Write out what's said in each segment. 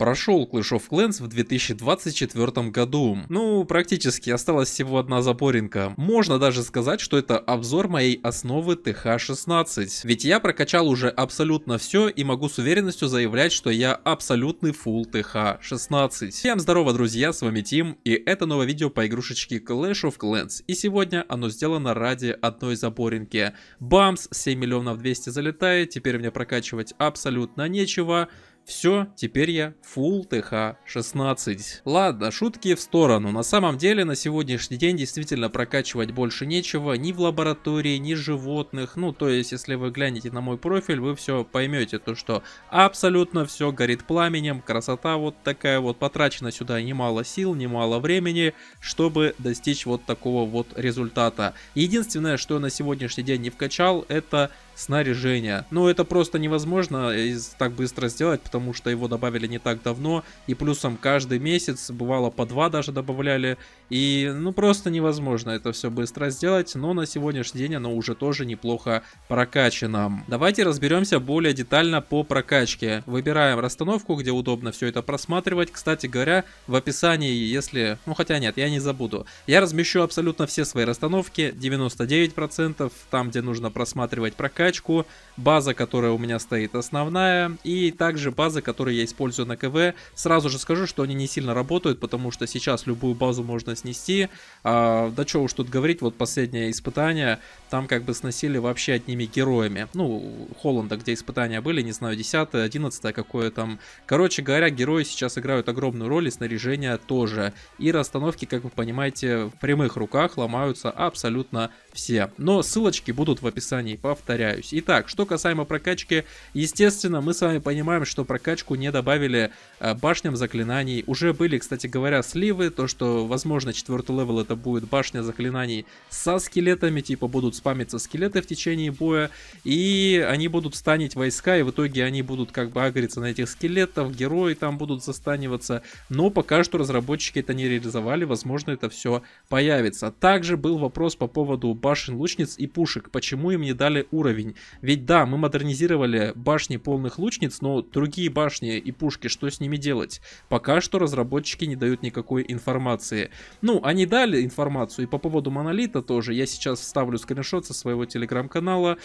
прошел Clash of Clans в 2024 году. Ну, практически осталась всего одна запоринка. Можно даже сказать, что это обзор моей основы тх 16 Ведь я прокачал уже абсолютно все и могу с уверенностью заявлять, что я абсолютный фул тх 16 Всем здорово, друзья, с вами Тим, и это новое видео по игрушечке Clash of Clans. И сегодня оно сделано ради одной запоринки. Бамс, 7 миллионов 200 залетает, теперь мне прокачивать абсолютно нечего. Все, теперь я full TH 16 Ладно, шутки в сторону. На самом деле на сегодняшний день действительно прокачивать больше нечего. Ни в лаборатории, ни животных. Ну, то есть, если вы глянете на мой профиль, вы все поймете. То, что абсолютно все горит пламенем. Красота вот такая вот. Потрачено сюда немало сил, немало времени, чтобы достичь вот такого вот результата. Единственное, что я на сегодняшний день не вкачал, это снаряжения. Но ну, это просто невозможно э, так быстро сделать, потому что его добавили не так давно, и плюсом каждый месяц, бывало по два даже добавляли, и ну просто невозможно это все быстро сделать, но на сегодняшний день оно уже тоже неплохо прокачано. Давайте разберемся более детально по прокачке. Выбираем расстановку, где удобно все это просматривать. Кстати говоря, в описании, если... Ну хотя нет, я не забуду. Я размещу абсолютно все свои расстановки, 99%, там где нужно просматривать прокачку, прокачку, база, которая у меня стоит основная, и также базы, которые я использую на КВ. Сразу же скажу, что они не сильно работают, потому что сейчас любую базу можно снести. А, да что уж тут говорить, вот последнее испытание, там как бы сносили вообще одними героями. Ну, Холланда, где испытания были, не знаю, 10 11 какое там. Короче говоря, герои сейчас играют огромную роль, и снаряжение тоже. И расстановки, как вы понимаете, в прямых руках ломаются абсолютно все. Но ссылочки будут в описании, повторяю повторяюсь. Итак, что касаемо прокачки, естественно, мы с вами понимаем, что прокачку не добавили э, башням заклинаний. Уже были, кстати говоря, сливы, то, что, возможно, четвертый левел это будет башня заклинаний со скелетами, типа будут спамиться скелеты в течение боя, и они будут станить войска, и в итоге они будут как бы агриться на этих скелетов, герои там будут застаниваться, но пока что разработчики это не реализовали, возможно, это все появится. Также был вопрос по поводу башен лучниц и пушек, почему им не дали уровень уровень. Ведь да, мы модернизировали башни полных лучниц, но другие башни и пушки, что с ними делать? Пока что разработчики не дают никакой информации. Ну, они дали информацию и по поводу монолита тоже. Я сейчас вставлю скриншот со своего телеграм-канала.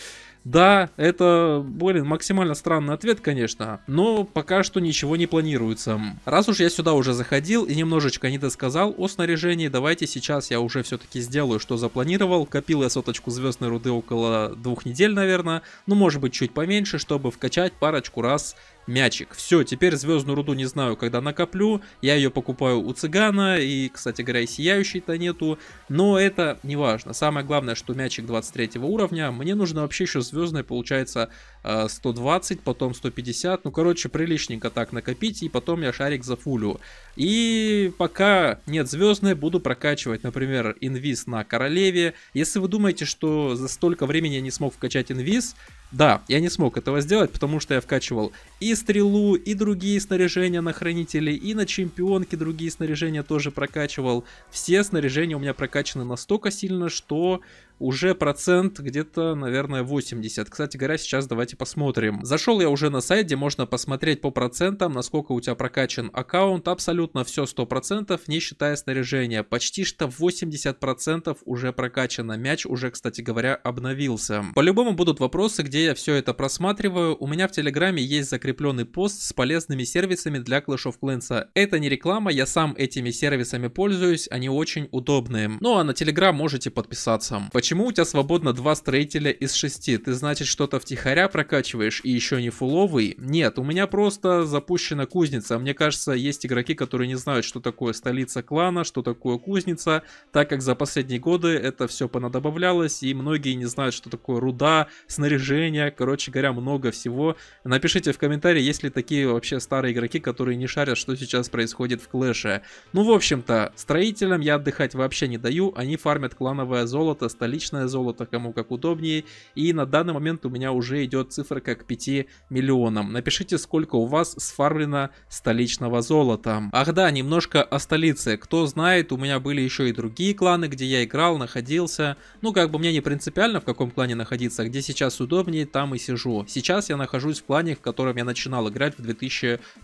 Да, это, блин, максимально странный ответ, конечно, но пока что ничего не планируется. Раз уж я сюда уже заходил и немножечко не досказал о снаряжении, давайте сейчас я уже все-таки сделаю, что запланировал. Копил я соточку звездной руды около двух недель, наверное, ну, может быть, чуть поменьше, чтобы вкачать парочку раз мячик. Все, теперь звездную руду не знаю, когда накоплю. Я ее покупаю у цыгана, и, кстати говоря, и сияющей-то нету. Но это не важно. Самое главное, что мячик 23 уровня. Мне нужно вообще еще звездная, получается, 120, э, потом 150. Ну, короче, приличненько так накопить, и потом я шарик за фулю. И пока нет звездной, буду прокачивать, например, инвиз на королеве. Если вы думаете, что за столько времени я не смог вкачать инвиз, да, я не смог этого сделать, потому что я вкачивал и стрелу, и другие снаряжения на хранители, и на чемпионке другие снаряжения тоже прокачивал. Все снаряжения у меня прокачаны настолько сильно, что уже процент где-то, наверное, 80. Кстати говоря, сейчас давайте посмотрим. Зашел я уже на сайт, где можно посмотреть по процентам, насколько у тебя прокачан аккаунт. Абсолютно все 100%, не считая снаряжения. Почти что 80% уже прокачано. Мяч уже, кстати говоря, обновился. По-любому будут вопросы, где я все это просматриваю. У меня в Телеграме есть закрепленный пост с полезными сервисами для Clash of Clans. Это не реклама, я сам этими сервисами пользуюсь, они очень удобные. Ну а на Телеграм можете подписаться. Почему у тебя свободно два строителя из шести? Ты, значит, что-то втихаря прокачиваешь и еще не фуловый? Нет, у меня просто запущена кузница. Мне кажется, есть игроки, которые не знают, что такое столица клана, что такое кузница, так как за последние годы это все понадобавлялось, и многие не знают, что такое руда, снаряжение, короче говоря, много всего. Напишите в комментарии, есть ли такие вообще старые игроки, которые не шарят, что сейчас происходит в клэше. Ну, в общем-то, строителям я отдыхать вообще не даю, они фармят клановое золото, столица наличное золото, кому как удобнее. И на данный момент у меня уже идет цифра как 5 миллионам. Напишите, сколько у вас сфармлено столичного золота. Ах да, немножко о столице. Кто знает, у меня были еще и другие кланы, где я играл, находился. Ну, как бы мне не принципиально, в каком клане находиться, а где сейчас удобнее, там и сижу. Сейчас я нахожусь в клане, в котором я начинал играть в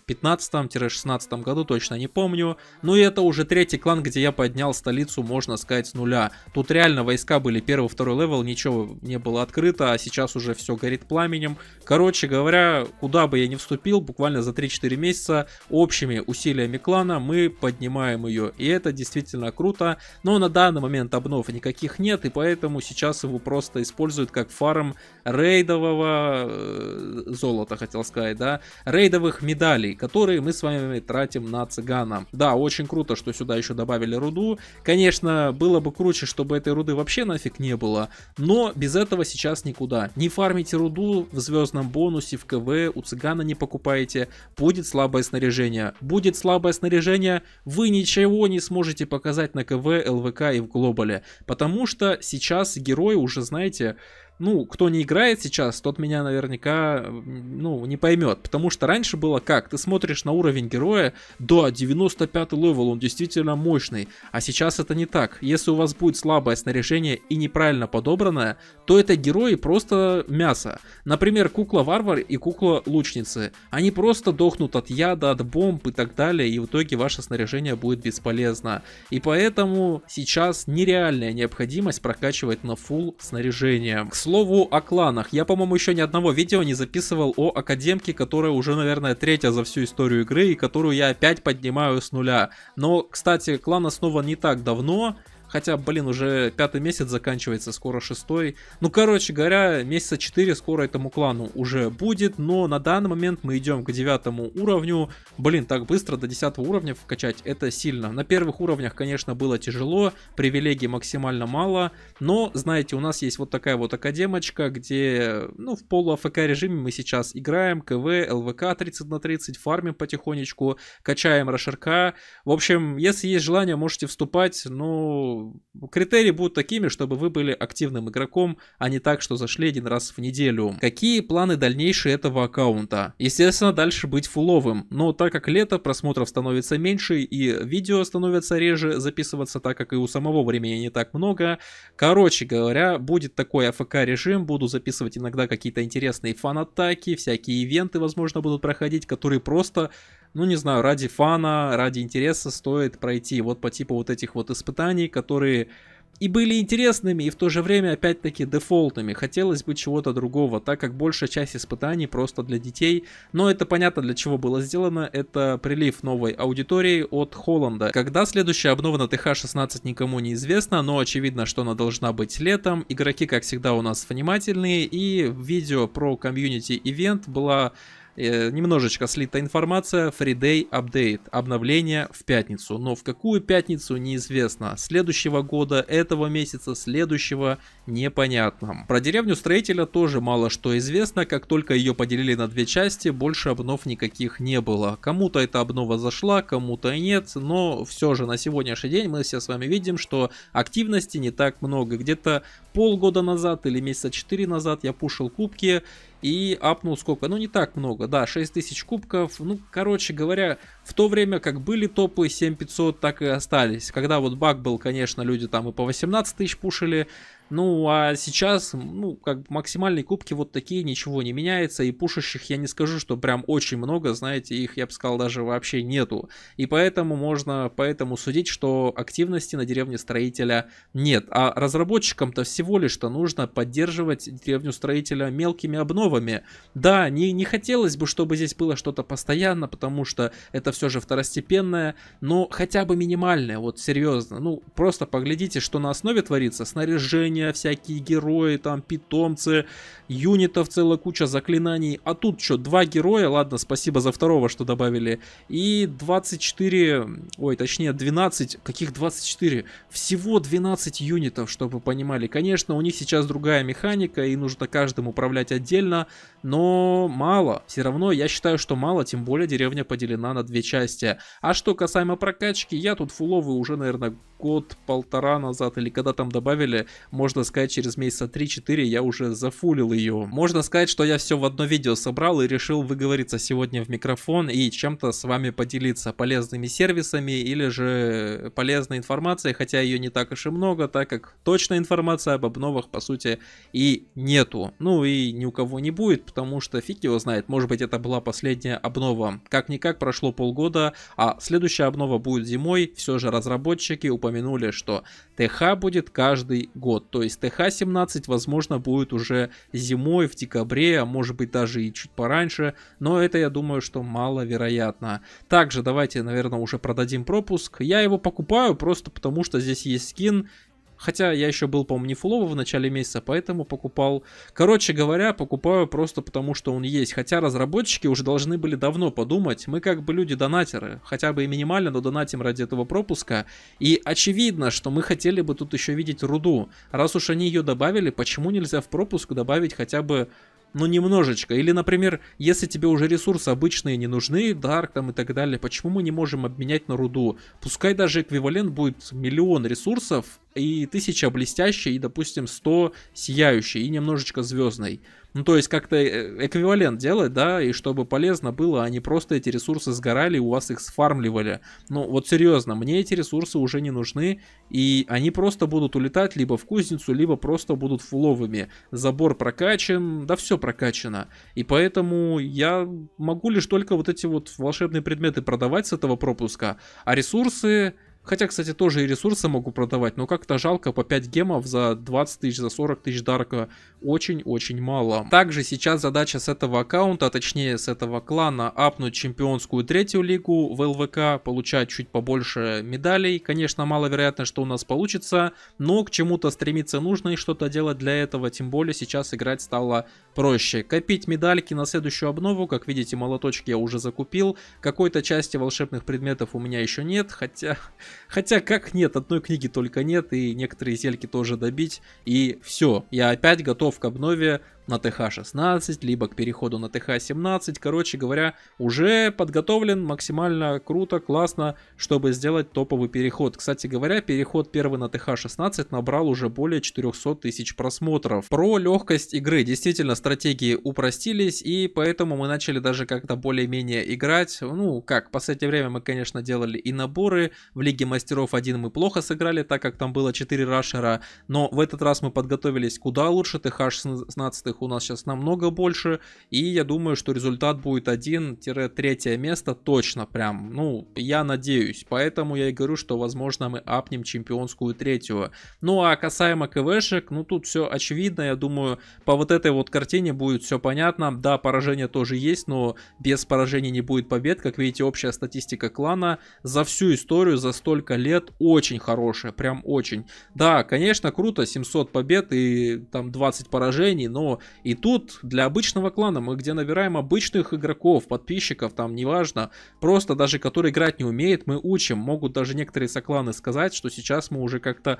2015-16 году, точно не помню. Ну и это уже третий клан, где я поднял столицу, можно сказать, с нуля. Тут реально войска были первый, второй левел, ничего не было открыто, а сейчас уже все горит пламенем. Короче говоря, куда бы я ни вступил, буквально за 3-4 месяца общими усилиями клана мы поднимаем ее. И это действительно круто, но на данный момент обнов никаких нет, и поэтому сейчас его просто используют как фарм рейдового э, золота, хотел сказать, да, рейдовых медалей, которые мы с вами тратим на цыгана. Да, очень круто, что сюда еще добавили руду. Конечно, было бы круче, чтобы этой руды вообще нафиг попыток не было. Но без этого сейчас никуда. Не фармите руду в звездном бонусе, в КВ, у цыгана не покупаете. Будет слабое снаряжение. Будет слабое снаряжение, вы ничего не сможете показать на КВ, ЛВК и в глобале. Потому что сейчас герои уже, знаете, ну, кто не играет сейчас, тот меня наверняка, ну, не поймет. Потому что раньше было как? Ты смотришь на уровень героя, да, 95 левел, он действительно мощный. А сейчас это не так. Если у вас будет слабое снаряжение и неправильно подобранное, то это герои просто мясо. Например, кукла-варвар и кукла-лучницы. Они просто дохнут от яда, от бомб и так далее, и в итоге ваше снаряжение будет бесполезно. И поэтому сейчас нереальная необходимость прокачивать на фул снаряжение. К слову о кланах. Я, по-моему, еще ни одного видео не записывал о Академке, которая уже, наверное, третья за всю историю игры, и которую я опять поднимаю с нуля. Но, кстати, клан основан не так давно, Хотя, блин, уже пятый месяц заканчивается, скоро шестой. Ну, короче говоря, месяца четыре скоро этому клану уже будет, но на данный момент мы идем к девятому уровню. Блин, так быстро до десятого уровня вкачать, это сильно. На первых уровнях, конечно, было тяжело, привилегий максимально мало, но, знаете, у нас есть вот такая вот академочка, где, ну, в полуафк режиме мы сейчас играем, КВ, ЛВК 30 на 30, фармим потихонечку, качаем Рошерка. В общем, если есть желание, можете вступать, но критерии будут такими, чтобы вы были активным игроком, а не так, что зашли один раз в неделю. Какие планы дальнейшие этого аккаунта? Естественно, дальше быть фуловым, но так как лето, просмотров становится меньше и видео становятся реже записываться, так как и у самого времени не так много. Короче говоря, будет такой АФК режим, буду записывать иногда какие-то интересные фан-атаки, всякие ивенты, возможно, будут проходить, которые просто ну не знаю, ради фана, ради интереса стоит пройти вот по типу вот этих вот испытаний, которые и были интересными, и в то же время опять-таки дефолтными. Хотелось бы чего-то другого, так как большая часть испытаний просто для детей. Но это понятно, для чего было сделано. Это прилив новой аудитории от Холланда. Когда следующая обнова на ТХ-16 никому не известно, но очевидно, что она должна быть летом. Игроки, как всегда, у нас внимательные. И видео про комьюнити-ивент была Э, немножечко слита информация, Friday Update, обновление в пятницу. Но в какую пятницу, неизвестно. Следующего года, этого месяца, следующего, непонятно. Про деревню строителя тоже мало что известно, как только ее поделили на две части, больше обнов никаких не было. Кому-то эта обнова зашла, кому-то и нет, но все же на сегодняшний день мы все с вами видим, что активности не так много. Где-то полгода назад или месяца 4 назад я пушил кубки и апнул сколько? Ну, не так много, да, 6000 кубков. Ну, короче говоря, в то время как были топы 7500, так и остались. Когда вот баг был, конечно, люди там и по 18 тысяч пушили, ну, а сейчас, ну, как максимальные кубки вот такие, ничего не меняется, и пушащих я не скажу, что прям очень много, знаете, их, я бы сказал, даже вообще нету. И поэтому можно, поэтому судить, что активности на деревне строителя нет. А разработчикам-то всего лишь-то нужно поддерживать деревню строителя мелкими обновами. Да, не, не хотелось бы, чтобы здесь было что-то постоянно, потому что это все же второстепенное, но хотя бы минимальное, вот серьезно. Ну, просто поглядите, что на основе творится, снаряжение, заклинания, всякие герои, там, питомцы, юнитов целая куча заклинаний. А тут что, два героя, ладно, спасибо за второго, что добавили. И 24, ой, точнее 12, каких 24? Всего 12 юнитов, чтобы вы понимали. Конечно, у них сейчас другая механика, и нужно каждым управлять отдельно, но мало. Все равно я считаю, что мало, тем более деревня поделена на две части. А что касаемо прокачки, я тут фуловый уже, наверное, год-полтора назад, или когда там добавили, можно сказать, через месяца 3-4 я уже зафулил ее. Можно сказать, что я все в одно видео собрал и решил выговориться сегодня в микрофон и чем-то с вами поделиться полезными сервисами или же полезной информацией, хотя ее не так уж и много, так как точная информация об обновах, по сути, и нету. Ну и ни у кого не будет, потому что фиг его знает, может быть это была последняя обнова. Как-никак прошло полгода, а следующая обнова будет зимой, все же разработчики упоминают упомянули, что ТХ будет каждый год. То есть ТХ-17, возможно, будет уже зимой, в декабре, а может быть даже и чуть пораньше. Но это, я думаю, что маловероятно. Также давайте, наверное, уже продадим пропуск. Я его покупаю просто потому, что здесь есть скин Хотя я еще был, по-моему, не фулово в начале месяца, поэтому покупал. Короче говоря, покупаю просто потому, что он есть. Хотя разработчики уже должны были давно подумать. Мы как бы люди-донатеры. Хотя бы и минимально, но донатим ради этого пропуска. И очевидно, что мы хотели бы тут еще видеть руду. Раз уж они ее добавили, почему нельзя в пропуск добавить хотя бы но ну, немножечко. Или, например, если тебе уже ресурсы обычные не нужны, дарк там и так далее, почему мы не можем обменять на руду? Пускай даже эквивалент будет миллион ресурсов и тысяча блестящей, и, допустим, 100 сияющей, и немножечко звездной. Ну, то есть как-то э, эквивалент делать, да, и чтобы полезно было, а не просто эти ресурсы сгорали, и у вас их сфармливали. Ну, вот серьезно, мне эти ресурсы уже не нужны, и они просто будут улетать либо в кузницу, либо просто будут фуловыми. Забор прокачан, да все прокачано. И поэтому я могу лишь только вот эти вот волшебные предметы продавать с этого пропуска, а ресурсы... Хотя, кстати, тоже и ресурсы могу продавать, но как-то жалко по 5 гемов за 20 тысяч, за 40 тысяч дарка. Очень-очень мало. Также сейчас задача с этого аккаунта, а точнее с этого клана, апнуть чемпионскую третью лигу в ЛВК, получать чуть побольше медалей. Конечно, маловероятно, что у нас получится, но к чему-то стремиться нужно и что-то делать для этого, тем более сейчас играть стало проще. Копить медальки на следующую обнову, как видите, молоточки я уже закупил, какой-то части волшебных предметов у меня еще нет, хотя... Хотя как нет, одной книги только нет, и некоторые зельки тоже добить. И все, я опять готов к обнове, на ТХ-16, либо к переходу на ТХ-17. Короче говоря, уже подготовлен максимально круто, классно, чтобы сделать топовый переход. Кстати говоря, переход первый на ТХ-16 набрал уже более 400 тысяч просмотров. Про легкость игры. Действительно, стратегии упростились, и поэтому мы начали даже как-то более-менее играть. Ну, как, в последнее время мы, конечно, делали и наборы. В Лиге Мастеров 1 мы плохо сыграли, так как там было 4 рашера, но в этот раз мы подготовились куда лучше. ТХ-16 у нас сейчас намного больше. И я думаю, что результат будет 1-3 место точно прям. Ну, я надеюсь. Поэтому я и говорю, что возможно мы апнем чемпионскую третью. Ну а касаемо КВшек, ну тут все очевидно. Я думаю, по вот этой вот картине будет все понятно. Да, поражение тоже есть, но без поражений не будет побед. Как видите, общая статистика клана за всю историю, за столько лет очень хорошая. Прям очень. Да, конечно, круто, 700 побед и там 20 поражений, но и тут для обычного клана мы где набираем обычных игроков, подписчиков, там неважно, просто даже который играть не умеет, мы учим. Могут даже некоторые сокланы сказать, что сейчас мы уже как-то,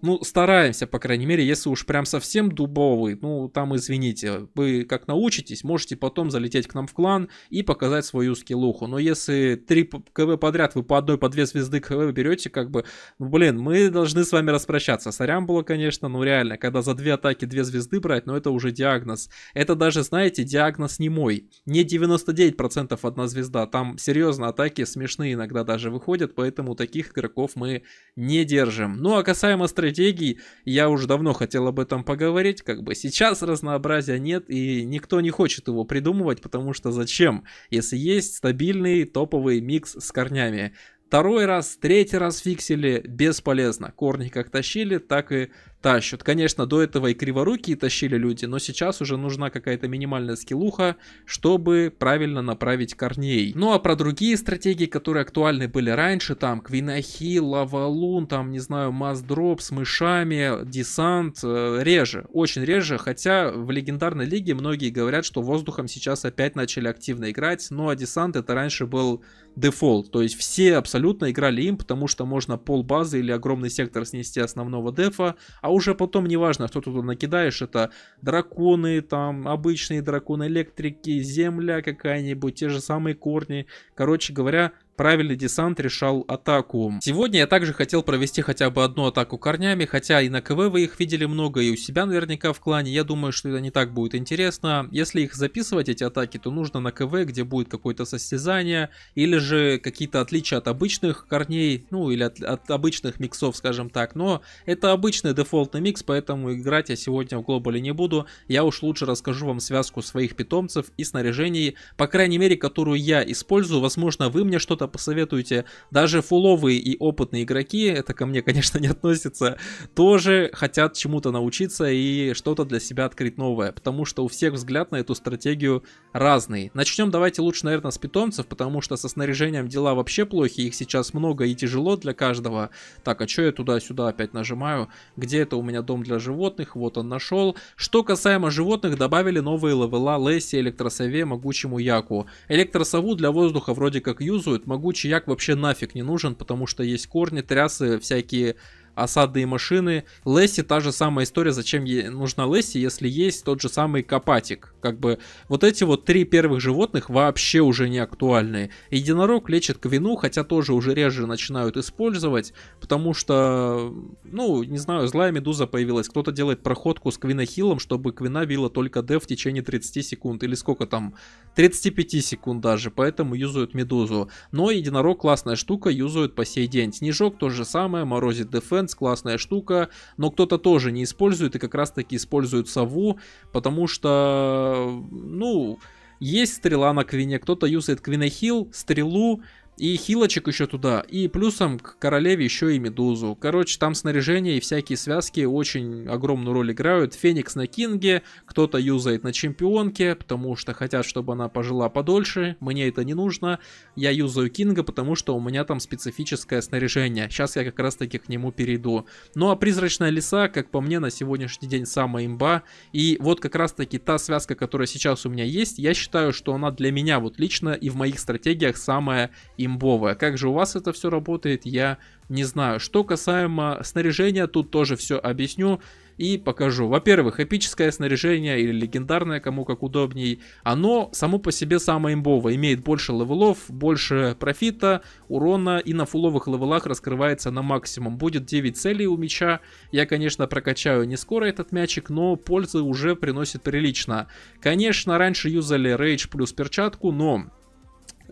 ну, стараемся, по крайней мере, если уж прям совсем дубовый, ну, там извините, вы как научитесь, можете потом залететь к нам в клан и показать свою скиллуху. Но если три КВ подряд вы по одной, по две звезды КВ берете, как бы, ну, блин, мы должны с вами распрощаться. Сорян было, конечно, но ну, реально, когда за две атаки две звезды брать, но ну, это уже диагноз. Это даже, знаете, диагноз не мой. Не 99% одна звезда. Там серьезно атаки смешные иногда даже выходят, поэтому таких игроков мы не держим. Ну а касаемо стратегий, я уже давно хотел об этом поговорить. Как бы сейчас разнообразия нет и никто не хочет его придумывать, потому что зачем, если есть стабильный топовый микс с корнями. Второй раз, третий раз фиксили, бесполезно. Корни как тащили, так и тащат. Конечно, до этого и криворукие тащили люди, но сейчас уже нужна какая-то минимальная скиллуха, чтобы правильно направить корней. Ну а про другие стратегии, которые актуальны были раньше, там Квинахи, Лавалун, там, не знаю, Маздроп с мышами, Десант, э, реже, очень реже, хотя в легендарной лиге многие говорят, что воздухом сейчас опять начали активно играть, ну а Десант это раньше был дефолт, то есть все абсолютно играли им, потому что можно пол базы или огромный сектор снести основного дефа, а уже потом неважно, что туда накидаешь, это драконы, там обычные драконы, электрики, земля какая-нибудь, те же самые корни. Короче говоря, Правильный десант решал атаку. Сегодня я также хотел провести хотя бы одну атаку корнями, хотя и на КВ вы их видели много, и у себя наверняка в клане. Я думаю, что это не так будет интересно. Если их записывать, эти атаки, то нужно на КВ, где будет какое-то состязание, или же какие-то отличия от обычных корней, ну или от, от обычных миксов, скажем так. Но это обычный дефолтный микс, поэтому играть я сегодня в глобале не буду. Я уж лучше расскажу вам связку своих питомцев и снаряжений, по крайней мере, которую я использую. Возможно, вы мне что-то что-то посоветуете, даже фуловые и опытные игроки, это ко мне, конечно, не относится, тоже хотят чему-то научиться и что-то для себя открыть новое, потому что у всех взгляд на эту стратегию разный. Начнем давайте лучше, наверное, с питомцев, потому что со снаряжением дела вообще плохи, их сейчас много и тяжело для каждого. Так, а что я туда-сюда опять нажимаю? Где это у меня дом для животных? Вот он нашел. Что касаемо животных, добавили новые левела Лесси, Электросове, Могучему Яку. Электросову для воздуха вроде как юзают, могу, як вообще нафиг не нужен, потому что есть корни, трясы, всякие осады и машины. Лесси та же самая история, зачем ей нужна Лесси, если есть тот же самый Копатик. Как бы вот эти вот три первых животных вообще уже не актуальны. Единорог лечит квину, хотя тоже уже реже начинают использовать, потому что, ну, не знаю, злая медуза появилась. Кто-то делает проходку с квинохилом, чтобы квина вила только Д в течение 30 секунд, или сколько там, 35 секунд даже, поэтому юзают медузу. Но единорог классная штука, юзают по сей день. Снежок тоже самое, морозит дефенс, Defense, классная штука, но кто-то тоже не использует и как раз таки использует сову, потому что, ну, есть стрела на квине, кто-то юзает квинохил, стрелу, и хилочек еще туда, и плюсом к королеве еще и медузу. Короче, там снаряжение и всякие связки очень огромную роль играют. Феникс на кинге, кто-то юзает на чемпионке, потому что хотят, чтобы она пожила подольше. Мне это не нужно. Я юзаю кинга, потому что у меня там специфическое снаряжение. Сейчас я как раз таки к нему перейду. Ну а призрачная лиса, как по мне, на сегодняшний день самая имба. И вот как раз таки та связка, которая сейчас у меня есть, я считаю, что она для меня вот лично и в моих стратегиях самая имбовая. Как же у вас это все работает, я не знаю. Что касаемо снаряжения, тут тоже все объясню и покажу. Во-первых, эпическое снаряжение или легендарное, кому как удобней, оно само по себе самое имбовое, имеет больше левелов, больше профита, урона и на фуловых левелах раскрывается на максимум. Будет 9 целей у меча. я, конечно, прокачаю не скоро этот мячик, но пользы уже приносит прилично. Конечно, раньше юзали рейдж плюс перчатку, но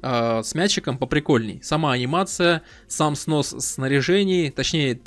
а, с мячиком поприкольней. Сама анимация, сам снос снаряжений, точнее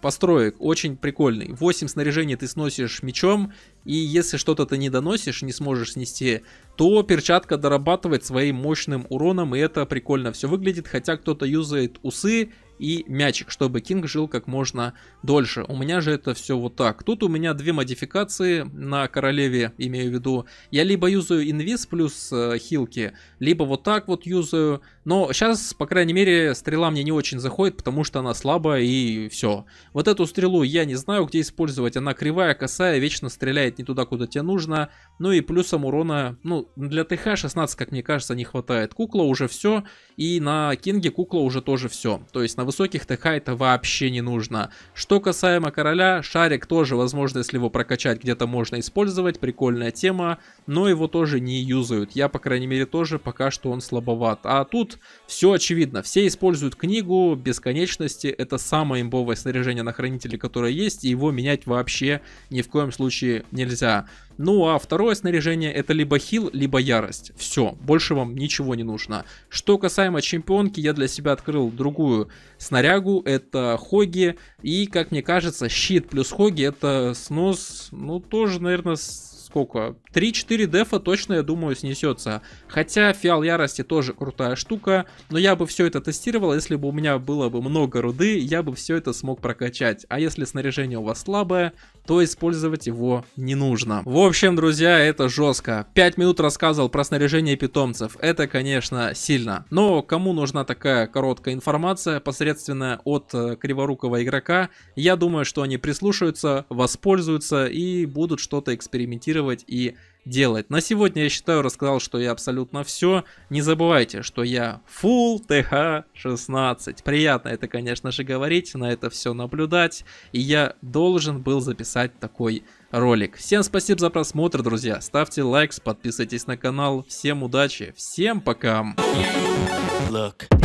построек, очень прикольный. 8 снаряжений ты сносишь мечом, и если что-то ты не доносишь, не сможешь снести, то перчатка дорабатывает своим мощным уроном, и это прикольно все выглядит. Хотя кто-то юзает усы и мячик, чтобы Кинг жил как можно дольше. У меня же это все вот так. Тут у меня две модификации на королеве, имею в виду. Я либо юзаю инвиз плюс э, хилки, либо вот так вот юзаю. Но сейчас, по крайней мере, стрела мне не очень заходит, потому что она слабая и все. Вот эту стрелу я не знаю, где использовать. Она кривая, косая, вечно стреляет не туда, куда тебе нужно. Ну и плюсом урона, ну, для ТХ 16, как мне кажется, не хватает. Кукла уже все, и на Кинге кукла уже тоже все. То есть на высоких техайта а вообще не нужно. Что касаемо короля, шарик тоже, возможно, если его прокачать, где-то можно использовать, прикольная тема, но его тоже не юзают. Я, по крайней мере, тоже пока что он слабоват. А тут все очевидно, все используют книгу бесконечности, это самое имбовое снаряжение на хранителе, которое есть, и его менять вообще ни в коем случае нельзя. Ну а второе снаряжение это либо хил, либо ярость. Все, больше вам ничего не нужно. Что касаемо чемпионки, я для себя открыл другую снарягу, это хоги. И, как мне кажется, щит плюс хоги это снос, ну тоже, наверное, сколько, 3-4 дефа точно, я думаю, снесется. Хотя фиал ярости тоже крутая штука, но я бы все это тестировал, если бы у меня было бы много руды, я бы все это смог прокачать. А если снаряжение у вас слабое, то использовать его не нужно. В общем, друзья, это жестко. 5 минут рассказывал про снаряжение питомцев, это, конечно, сильно. Но кому нужна такая короткая информация, посредственная от э, криворукого игрока, я думаю, что они прислушаются, воспользуются и будут что-то экспериментировать планировать и делать. На сегодня, я считаю, рассказал, что я абсолютно все. Не забывайте, что я Full TH16. Приятно это, конечно же, говорить, на это все наблюдать. И я должен был записать такой ролик. Всем спасибо за просмотр, друзья. Ставьте лайк, подписывайтесь на канал. Всем удачи, всем пока. Look.